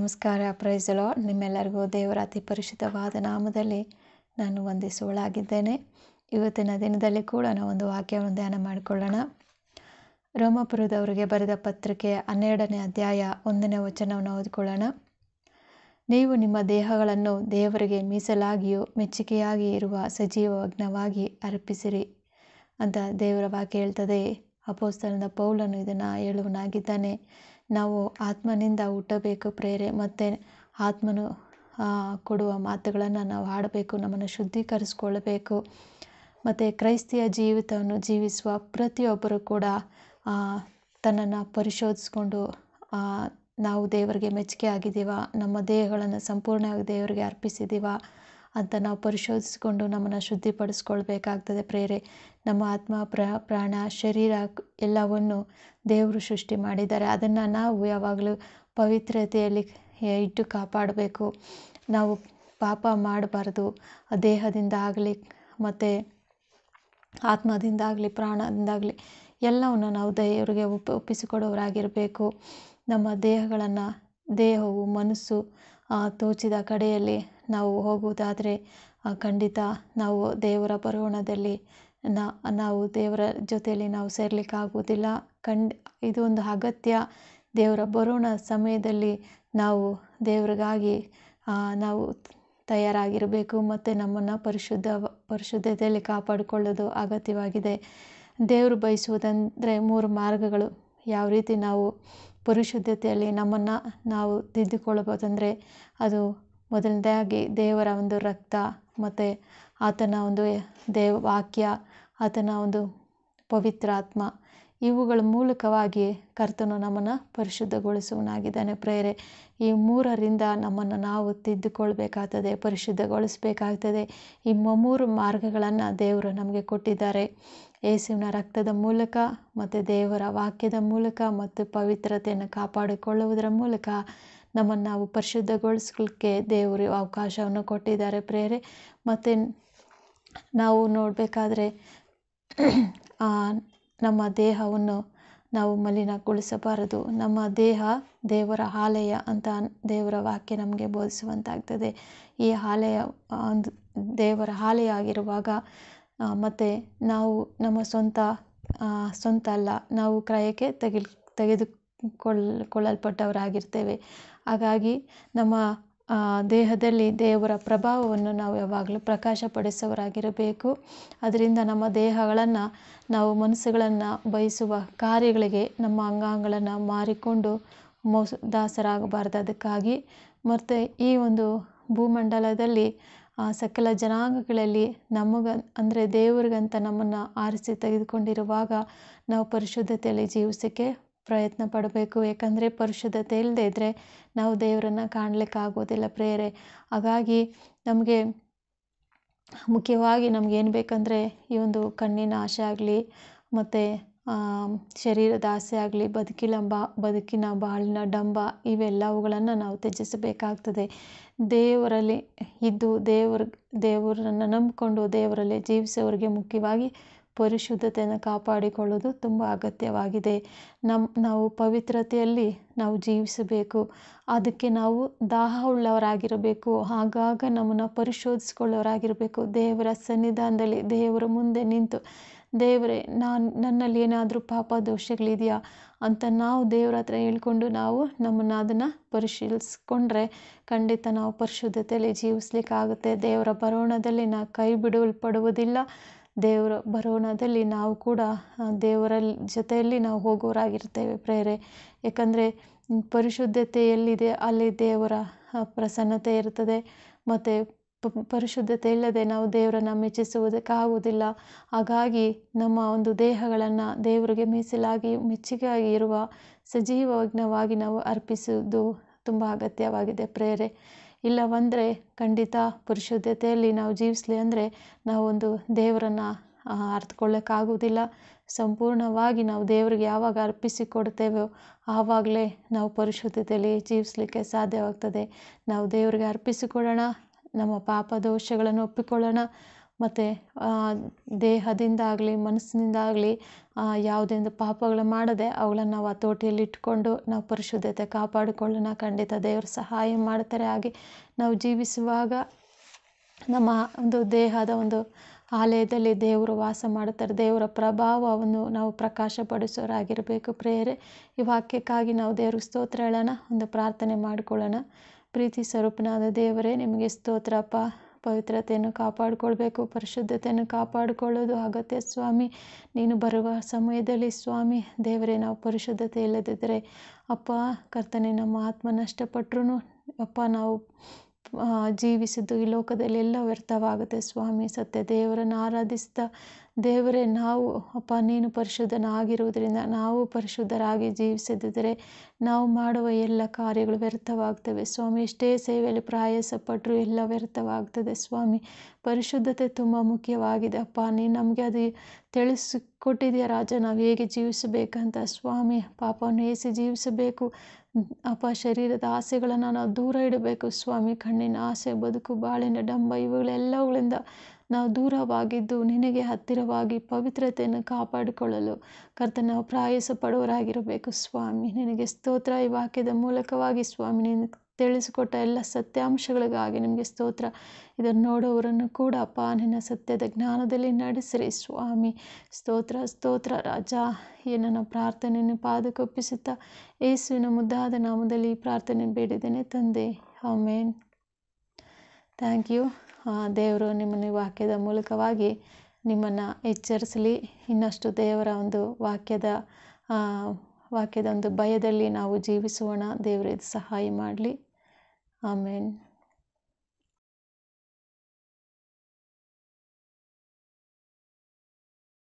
ನಮಸ್ಕಾರ ಪ್ರೈಸಲೋ ನಿಮ್ಮೆಲ್ಲರಿಗೂ ದೇವರ ಅತಿ ಪರಿಶುದ್ಧವಾದ ನಾಮದಲ್ಲಿ ನಾನು ವಂದಿಸುವಳಾಗಿದ್ದೇನೆ ಇವತ್ತಿನ ದಿನದಲ್ಲಿ ಕೂಡ ನಾವು ಒಂದು ವಾಕ್ಯವನ್ನು ಧ್ಯಾನ ಮಾಡಿಕೊಳ್ಳೋಣ ರೋಮಪುರದವರಿಗೆ ಬರೆದ ಪತ್ರಿಕೆಯ ಹನ್ನೆರಡನೇ ಅಧ್ಯಾಯ ಒಂದನೇ ವಚನವನ್ನು ಓದಿಕೊಳ್ಳೋಣ ನೀವು ನಿಮ್ಮ ದೇಹಗಳನ್ನು ದೇವರಿಗೆ ಮೀಸಲಾಗಿಯೂ ಮೆಚ್ಚುಗೆಯಾಗಿ ಇರುವ ಸಜೀವ ಅಗ್ನವಾಗಿ ಅರ್ಪಿಸಿರಿ ಅಂತ ದೇವರ ವಾಕ್ಯ ಹೇಳ್ತದೆ ಅಪೋಸ್ತನದ ಪೌಲನ್ನು ಇದನ್ನು ಹೇಳುವನಾಗಿದ್ದಾನೆ ನಾವು ಆತ್ಮನಿಂದ ಹುಟ್ಟಬೇಕು ಪ್ರೇರೆ ಮತ್ತು ಆತ್ಮನು ಕೊಡುವ ಮಾತುಗಳನ್ನು ನಾವು ಆಡಬೇಕು ನಮ್ಮನ್ನು ಶುದ್ಧೀಕರಿಸ್ಕೊಳ್ಬೇಕು ಮತ್ತು ಕ್ರೈಸ್ತಿಯ ಜೀವಿತವನ್ನು ಜೀವಿಸುವ ಪ್ರತಿಯೊಬ್ಬರೂ ಕೂಡ ತನ್ನನ್ನು ಪರಿಶೋಧಿಸ್ಕೊಂಡು ನಾವು ದೇವರಿಗೆ ಮೆಚ್ಚುಗೆ ಆಗಿದ್ದೀವ ನಮ್ಮ ದೇಹಗಳನ್ನು ಸಂಪೂರ್ಣವಾಗಿ ದೇವರಿಗೆ ಅರ್ಪಿಸಿದ್ದೀವ ಅಂತ ನಾವು ಪರಿಶೋಧಿಸಿಕೊಂಡು ನಮ್ಮನ್ನು ಶುದ್ಧಿಪಡಿಸ್ಕೊಳ್ಬೇಕಾಗ್ತದೆ ಪ್ರೇರೆ ನಮ್ಮ ಆತ್ಮ ಪ್ರ ಪ್ರಾಣ ಶರೀರ ಎಲ್ಲವನ್ನು ದೇವರು ಸೃಷ್ಟಿ ಮಾಡಿದ್ದಾರೆ ಅದನ್ನು ನಾವು ಯಾವಾಗಲೂ ಪವಿತ್ರತೆಯಲ್ಲಿ ಇಟ್ಟು ಕಾಪಾಡಬೇಕು ನಾವು ಪಾಪ ಮಾಡಬಾರ್ದು ದೇಹದಿಂದ ಆಗಲಿ ಮತ್ತು ಆತ್ಮದಿಂದಾಗಲಿ ಪ್ರಾಣದಿಂದಾಗಲಿ ಎಲ್ಲವನ್ನು ನಾವು ದೇವರಿಗೆ ಒಪ್ಪಿಸಿಕೊಡೋರಾಗಿರಬೇಕು ನಮ್ಮ ದೇಹಗಳನ್ನು ದೇಹವು ಮನಸ್ಸು ತೋಚಿದ ಕಡೆಯಲ್ಲಿ ನಾವು ಹೋಗುವುದಾದರೆ ಖಂಡಿತ ನಾವು ದೇವರ ಬರೋಣದಲ್ಲಿ ನಾವು ದೇವರ ಜೊತೆಯಲ್ಲಿ ನಾವು ಸೇರ್ಲಿಕ್ಕೆ ಆಗುವುದಿಲ್ಲ ಕಂಡ್ ಇದೊಂದು ಅಗತ್ಯ ದೇವರ ಬರೋಣ ಸಮಯದಲ್ಲಿ ನಾವು ದೇವರಿಗಾಗಿ ನಾವು ತಯಾರಾಗಿರಬೇಕು ಮತ್ತು ನಮ್ಮನ್ನು ಪರಿಶುದ್ಧ ಪರಿಶುದ್ಧತೆಯಲ್ಲಿ ಕಾಪಾಡಿಕೊಳ್ಳೋದು ಅಗತ್ಯವಾಗಿದೆ ದೇವರು ಬಯಸುವುದಂದರೆ ಮೂರು ಮಾರ್ಗಗಳು ಯಾವ ರೀತಿ ನಾವು ಪರಿಶುದ್ಧತೆಯಲ್ಲಿ ನಮ್ಮನ್ನು ನಾವು ತಿದ್ದುಕೊಳ್ಳಬೋದಂದರೆ ಅದು ಮೊದಲನೇದಾಗಿ ದೇವರ ಒಂದು ರಕ್ತ ಮತ್ತು ಆತನ ಒಂದು ದೇವ ವಾಕ್ಯ ಆತನ ಒಂದು ಪವಿತ್ರಾತ್ಮ ಇವುಗಳ ಮೂಲಕವಾಗಿ ಕರ್ತನು ನಮ್ಮನ್ನು ಪರಿಶುದ್ಧಗೊಳಿಸುವನಾಗಿದ್ದಾನೆ ಪ್ರೇರೆ ಈ ಮೂರರಿಂದ ನಮ್ಮನ್ನು ನಾವು ತಿದ್ದುಕೊಳ್ಬೇಕಾಗ್ತದೆ ಪರಿಶುದ್ಧಗೊಳಿಸಬೇಕಾಗ್ತದೆ ಈ ಮೂರು ಮಾರ್ಗಗಳನ್ನು ದೇವರು ನಮಗೆ ಕೊಟ್ಟಿದ್ದಾರೆ ಯೇಸುವಿನ ರಕ್ತದ ಮೂಲಕ ಮತ್ತು ದೇವರ ವಾಕ್ಯದ ಮೂಲಕ ಮತ್ತು ಪವಿತ್ರತೆಯನ್ನು ಕಾಪಾಡಿಕೊಳ್ಳುವುದರ ಮೂಲಕ ನಮ್ಮನ್ನು ನಾವು ಪರಿಶುದ್ಧಗೊಳಿಸ್ಲಿಕ್ಕೆ ದೇವರು ಅವಕಾಶವನ್ನು ಕೊಟ್ಟಿದ್ದಾರೆ ಪ್ರೇರೆ ಮತ್ತು ನಾವು ನೋಡಬೇಕಾದ್ರೆ ನಮ್ಮ ದೇಹವನ್ನು ನಾವು ಮಲಿನಗೊಳಿಸಬಾರದು ನಮ್ಮ ದೇಹ ದೇವರ ಆಲಯ ಅಂತ ದೇವರ ವಾಕ್ಯ ನಮಗೆ ಬೋಧಿಸುವಂತಾಗ್ತದೆ ಈ ಆಲಯ ಒಂದು ದೇವರ ಆಲಯ ಆಗಿರುವಾಗ ಮತ್ತು ನಾವು ನಮ್ಮ ಸ್ವಂತ ಸ್ವಂತ ಅಲ್ಲ ನಾವು ಕ್ರಯಕ್ಕೆ ತೆಗೆಲ್ ತೆಗೆದುಕೊಳ್ ಕೊಳ್ಳಲ್ಪಟ್ಟವರಾಗಿರ್ತೇವೆ ಹಾಗಾಗಿ ನಮ್ಮ ದೇಹದಲ್ಲಿ ದೇವರ ಪ್ರಭಾವವನ್ನು ನಾವು ಯಾವಾಗಲೂ ಪ್ರಕಾಶಪಡಿಸುವವರಾಗಿರಬೇಕು ಅದರಿಂದ ನಮ್ಮ ದೇಹಗಳನ್ನು ನಾವು ಮನಸ್ಸುಗಳನ್ನು ಬಯಸುವ ಕಾರ್ಯಗಳಿಗೆ ನಮ್ಮ ಅಂಗಾಂಗಗಳನ್ನು ಮಾರಿಕೊಂಡು ಮೋಸ ದಾಸರಾಗಬಾರ್ದು ಅದಕ್ಕಾಗಿ ಮತ್ತು ಈ ಒಂದು ಭೂಮಂಡಲದಲ್ಲಿ ಸಕಲ ಜನಾಂಗಗಳಲ್ಲಿ ನಮಗ ಅಂದರೆ ದೇವರಿಗಂತ ನಮ್ಮನ್ನು ಆರಿಸಿ ತೆಗೆದುಕೊಂಡಿರುವಾಗ ನಾವು ಪರಿಶುದ್ಧತೆಯಲ್ಲಿ ಜೀವಿಸೋಕ್ಕೆ ಪ್ರಯತ್ನ ಪಡಬೇಕು ಯಾಕಂದರೆ ಪರಿಶುದ್ಧತೆ ಇಲ್ಲದೆ ಇದ್ದರೆ ನಾವು ದೇವರನ್ನು ಕಾಣಲಿಕ್ಕೆ ಆಗೋದಿಲ್ಲ ಪ್ರೇಯರೆ ಹಾಗಾಗಿ ನಮಗೆ ಮುಖ್ಯವಾಗಿ ನಮಗೇನು ಬೇಕಂದರೆ ಈ ಒಂದು ಕಣ್ಣಿನ ಆಸೆ ಆಗಲಿ ಮತ್ತು ಶರೀರದ ಆಸೆ ಆಗಲಿ ಬದುಕಿನ ಬಾ ಬದುಕಿನ ಬಾಳಿನ ಡಂಬ ಇವೆಲ್ಲವುಗಳನ್ನು ನಾವು ತ್ಯಜಿಸಬೇಕಾಗ್ತದೆ ದೇವರಲ್ಲಿ ಇದ್ದು ದೇವರ ದೇವರನ್ನು ನಂಬಿಕೊಂಡು ದೇವರಲ್ಲಿ ಜೀವಿಸೋರಿಗೆ ಮುಖ್ಯವಾಗಿ ಪರಿಶುದ್ಧತೆಯನ್ನು ಕಾಪಾಡಿಕೊಳ್ಳೋದು ತುಂಬ ಅಗತ್ಯವಾಗಿದೆ ನಮ್ಮ ನಾವು ಪವಿತ್ರತೆಯಲ್ಲಿ ನಾವು ಜೀವಿಸಬೇಕು ಅದಕ್ಕೆ ನಾವು ದಾಹ ಉಳ್ಳವರಾಗಿರಬೇಕು ಆಗಾಗ ನಮ್ಮನ್ನು ಪರಿಶೋಧಿಸ್ಕೊಳ್ಳೋರಾಗಿರಬೇಕು ದೇವರ ಸನ್ನಿಧಾನದಲ್ಲಿ ದೇವರ ಮುಂದೆ ನಿಂತು ದೇವರೇ ನಾನು ನನ್ನಲ್ಲಿ ಏನಾದರೂ ಪಾಪ ದೋಷಗಳಿದೆಯಾ ಅಂತ ನಾವು ದೇವರ ಹತ್ರ ಹೇಳ್ಕೊಂಡು ನಾವು ನಮ್ಮನ್ನು ಅದನ್ನು ಪರಿಶೀಲಿಸ್ಕೊಂಡ್ರೆ ಖಂಡಿತ ನಾವು ಪರಿಶುದ್ಧತೆಯಲ್ಲಿ ಜೀವಿಸ್ಲಿಕ್ಕಾಗುತ್ತೆ ದೇವರ ಬರೋಣದಲ್ಲಿ ನಾವು ಕೈ ಬಿಡಲ್ಪಡುವುದಿಲ್ಲ ದೇವರ ಬರೋಣದಲ್ಲಿ ನಾವು ಕೂಡ ದೇವರ ಜೊತೆಯಲ್ಲಿ ನಾವು ಹೋಗೋರಾಗಿರ್ತೇವೆ ಪ್ರೇರೆ ಏಕೆಂದರೆ ಪರಿಶುದ್ಧತೆ ಎಲ್ಲಿದೆ ಅಲ್ಲಿ ದೇವರ ಪ್ರಸನ್ನತೆ ಇರ್ತದೆ ಮತ್ತು ಪರಿಶುದ್ಧತೆ ಇಲ್ಲದೆ ನಾವು ದೇವರನ್ನು ಮೆಚ್ಚಿಸುವುದಕ್ಕಾಗುವುದಿಲ್ಲ ಹಾಗಾಗಿ ನಮ್ಮ ಒಂದು ದೇಹಗಳನ್ನು ದೇವರಿಗೆ ಮೀಸಲಾಗಿ ಮೆಚ್ಚುಗೆಯಾಗಿ ಇರುವ ಸಜೀವಜ್ಞವಾಗಿ ನಾವು ಅರ್ಪಿಸುವುದು ತುಂಬ ಅಗತ್ಯವಾಗಿದೆ ಪ್ರೇರೆ ಇಲ್ಲವಂದರೆ ಖಂಡಿತ ಪರಿಶುದ್ಧತೆಯಲ್ಲಿ ನಾವು ಜೀವಿಸಲಿ ಅಂದರೆ ನಾವೊಂದು ದೇವರನ್ನು ಅರ್ಥಕೊಳ್ಳೋಕ್ಕಾಗೋದಿಲ್ಲ ಸಂಪೂರ್ಣವಾಗಿ ನಾವು ದೇವ್ರಿಗೆ ಯಾವಾಗ ಅರ್ಪಿಸಿಕೊಡ್ತೇವೋ ಆವಾಗಲೇ ನಾವು ಪರಿಶುದ್ಧತೆಯಲ್ಲಿ ಜೀವಿಸಲಿಕ್ಕೆ ಸಾಧ್ಯವಾಗ್ತದೆ ನಾವು ದೇವರಿಗೆ ಅರ್ಪಿಸಿಕೊಡೋಣ ನಮ್ಮ ಪಾಪ ದೋಷಗಳನ್ನು ಒಪ್ಪಿಕೊಳ್ಳೋಣ ಮತ್ತು ದೇಹದಿಂದಾಗಲಿ ಮನಸ್ಸಿನಿಂದಾಗಲಿ ಒಂದು ಪಾಪಗಳು ಮಾಡದೆ ಅವುಗಳನ್ನು ನಾವು ಹತೋಟಿಯಲ್ಲಿ ಇಟ್ಕೊಂಡು ನಾವು ಪರಿಶುದ್ಧತೆ ಕಾಪಾಡಿಕೊಳ್ಳೋಣ ಖಂಡಿತ ದೇವರು ಸಹಾಯ ಮಾಡ್ತಾರೆ ಹಾಗೆ ನಾವು ಜೀವಿಸುವಾಗ ನಮ್ಮ ಒಂದು ದೇಹದ ಒಂದು ಆಲಯದಲ್ಲಿ ದೇವರು ವಾಸ ಮಾಡುತ್ತಾರೆ ದೇವರ ಪ್ರಭಾವವನ್ನು ನಾವು ಪ್ರಕಾಶಪಡಿಸೋರಾಗಿರಬೇಕು ಪ್ರೇರೆ ಈ ವಾಕ್ಯಕ್ಕಾಗಿ ನಾವು ದೇವ್ರಿಗೆ ಸ್ತೋತ್ರ ಹೇಳೋಣ ಒಂದು ಪ್ರಾರ್ಥನೆ ಮಾಡಿಕೊಳ್ಳೋಣ ಪ್ರೀತಿ ಸ್ವರೂಪನಾದ ದೇವರೇ ನಿಮಗೆ ಸ್ತೋತ್ರಪ್ಪ ಪವಿತ್ರತೆಯನ್ನು ಕಾಪಾಡಿಕೊಳ್ಬೇಕು ಪರಿಶುದ್ಧತೆಯನ್ನು ಕಾಪಾಡಿಕೊಳ್ಳೋದು ಅಗತ್ಯ ಸ್ವಾಮಿ ನೀನು ಬರುವ ಸಮಯದಲ್ಲಿ ಸ್ವಾಮಿ ದೇವರೇ ನಾವು ಪರಿಶುದ್ಧತೆ ಇಲ್ಲದಿದ್ದರೆ ಅಪ್ಪ ಕರ್ತನೆ ನಮ್ಮ ಆತ್ಮ ನಷ್ಟಪಟ್ಟರು ಅಪ್ಪ ನಾವು ಜೀವಿಸಿದ್ದು ಈ ಲೋಕದಲ್ಲಿ ಎಲ್ಲ ವ್ಯರ್ಥವಾಗುತ್ತೆ ಸ್ವಾಮಿ ಸತ್ಯ ದೇವರನ್ನು ಆರಾಧಿಸ್ತಾ ದೇವರೇ ನಾವು ಅಪ್ಪ ನೀನು ಪರಿಶುದ್ಧನಾಗಿರುವುದರಿಂದ ನಾವು ಪರಿಶುದ್ಧರಾಗಿ ಜೀವಿಸದಿದ್ದರೆ ನಾವು ಮಾಡುವ ಎಲ್ಲ ಕಾರ್ಯಗಳು ವ್ಯರ್ಥವಾಗ್ತವೆ ಸ್ವಾಮಿ ಎಷ್ಟೇ ಸೇವೆಯಲ್ಲಿ ಪ್ರಾಯಾಸಪಟ್ಟರೂ ಪಟ್ಟರು ಎಲ್ಲ ವ್ಯರ್ಥವಾಗ್ತದೆ ಸ್ವಾಮಿ ಪರಿಶುದ್ಧತೆ ತುಂಬ ಮುಖ್ಯವಾಗಿದೆ ಅಪ್ಪ ನೀನು ನಮಗೆ ಅದು ತಿಳಿಸಿಕೊಟ್ಟಿದೆಯಾ ರಾಜ ನಾವು ಹೇಗೆ ಜೀವಿಸಬೇಕಂತ ಸ್ವಾಮಿ ಪಾಪವನ್ನು ಏಸಿ ಜೀವಿಸಬೇಕು ಅಪ್ಪ ಶರೀರದ ಆಸೆಗಳನ್ನು ನಾವು ದೂರ ಇಡಬೇಕು ಸ್ವಾಮಿ ಕಣ್ಣಿನ ಆಸೆ ಬದುಕು ಬಾಳಿನ ಡಂಬ ಇವುಗಳೆಲ್ಲವುಗಳಿಂದ ನಾವು ದೂರವಾಗಿದ್ದು ನಿನಗೆ ಹತ್ತಿರವಾಗಿ ಪವಿತ್ರತೆಯನ್ನು ಕಾಪಾಡಿಕೊಳ್ಳಲು ಕರ್ತ ನಾವು ಪ್ರಾಯಸ ಪಡುವರಾಗಿರಬೇಕು ಸ್ವಾಮಿ ನಿನಗೆ ಸ್ತೋತ್ರ ಈ ವಾಕ್ಯದ ಮೂಲಕವಾಗಿ ಸ್ವಾಮಿ ನಿನ್ನ ತಿಳಿಸಿಕೊಟ್ಟ ಎಲ್ಲ ಸತ್ಯಾಂಶಗಳಿಗಾಗಿ ನಿಮಗೆ ಸ್ತೋತ್ರ ಇದನ್ನು ನೋಡುವವರನ್ನು ಕೂಡ ಅಪ್ಪ ನಿನ್ನ ಸತ್ಯದ ಜ್ಞಾನದಲ್ಲಿ ನಡೆಸಿರಿ ಸ್ವಾಮಿ ಸ್ತೋತ್ರ ಸ್ತೋತ್ರ ರಾಜ ಏನನ್ನ ಪ್ರಾರ್ಥನೆಯನ್ನು ಪಾದಕೊಪ್ಪಿಸುತ್ತಾ ಏಸುವಿನ ಮುದ್ದಾದ ನಾಮದಲ್ಲಿ ಪ್ರಾರ್ಥನೆ ಬೇಡಿದ್ದೇನೆ ತಂದೆ ಆಮೇನ್ ಥ್ಯಾಂಕ್ ಯು ದೇವರು ನಿಮ್ಮನ್ನು ವಾಕ್ಯದ ಮೂಲಕವಾಗಿ ನಿಮ್ಮನ್ನು ಎಚ್ಚರಿಸಲಿ ಇನ್ನಷ್ಟು ದೇವರ ಒಂದು ವಾಕ್ಯದ ವಾಕ್ಯದ ಒಂದು ಭಯದಲ್ಲಿ ನಾವು ಜೀವಿಸೋಣ ದೇವರ ಸಹಾಯ ಮಾಡಲಿ Amen